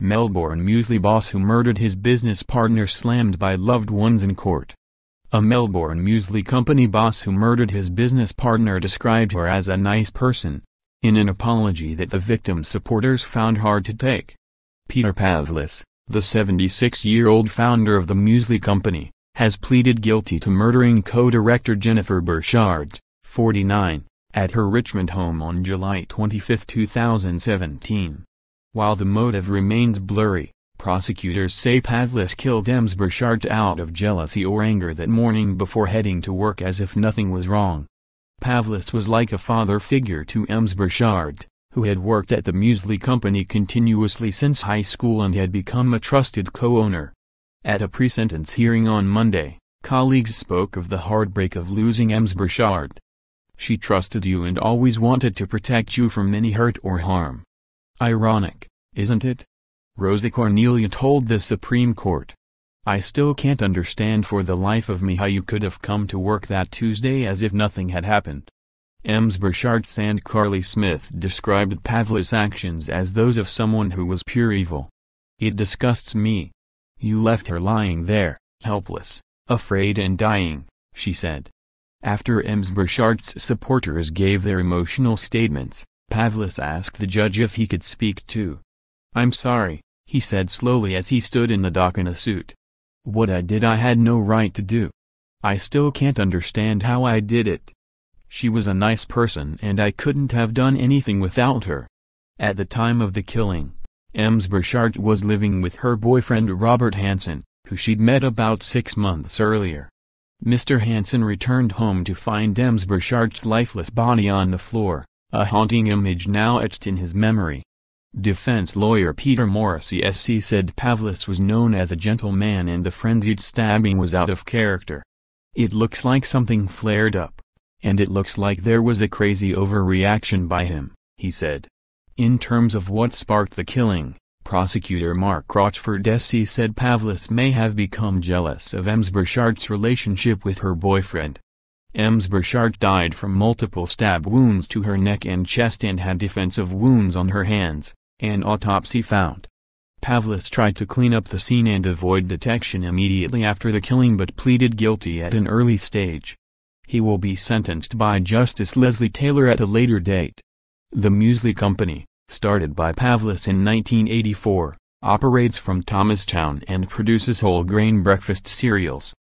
Melbourne muesli boss who murdered his business partner slammed by loved ones in court. A Melbourne muesli company boss who murdered his business partner described her as a nice person, in an apology that the victim's supporters found hard to take. Peter Pavlis, the 76-year-old founder of the muesli company, has pleaded guilty to murdering co-director Jennifer Burchard, 49, at her Richmond home on July 25, 2017. While the motive remains blurry, prosecutors say Pavlis killed Ems Burchard out of jealousy or anger that morning before heading to work as if nothing was wrong. Pavlis was like a father figure to Ems Burchard, who had worked at the Muesli company continuously since high school and had become a trusted co-owner. At a pre-sentence hearing on Monday, colleagues spoke of the heartbreak of losing Ems Burchard. She trusted you and always wanted to protect you from any hurt or harm. Ironic isn't it? Rosa Cornelia told the Supreme Court. I still can't understand for the life of me how you could have come to work that Tuesday as if nothing had happened. Ems Burchardt and Carly Smith described Pavlov's actions as those of someone who was pure evil. It disgusts me. You left her lying there, helpless, afraid and dying, she said. After Ems Burchardt's supporters gave their emotional statements, Pavlis asked the judge if he could speak too. I'm sorry, he said slowly as he stood in the dock in a suit. What I did I had no right to do. I still can't understand how I did it. She was a nice person and I couldn't have done anything without her. At the time of the killing, Ems Burchard was living with her boyfriend Robert Hansen, who she'd met about six months earlier. Mr. Hansen returned home to find Ems Burchard's lifeless body on the floor, a haunting image now etched in his memory. Defense lawyer Peter Morrissey SC said Pavlis was known as a gentleman and the frenzied stabbing was out of character. It looks like something flared up. And it looks like there was a crazy overreaction by him, he said. In terms of what sparked the killing, prosecutor Mark Rochford SC said Pavlis may have become jealous of Ems Burchard's relationship with her boyfriend. Ems Burchard died from multiple stab wounds to her neck and chest and had defensive wounds on her hands. An autopsy found. Pavlis tried to clean up the scene and avoid detection immediately after the killing but pleaded guilty at an early stage. He will be sentenced by Justice Leslie Taylor at a later date. The Muesli Company, started by Pavlis in 1984, operates from Thomastown and produces whole grain breakfast cereals,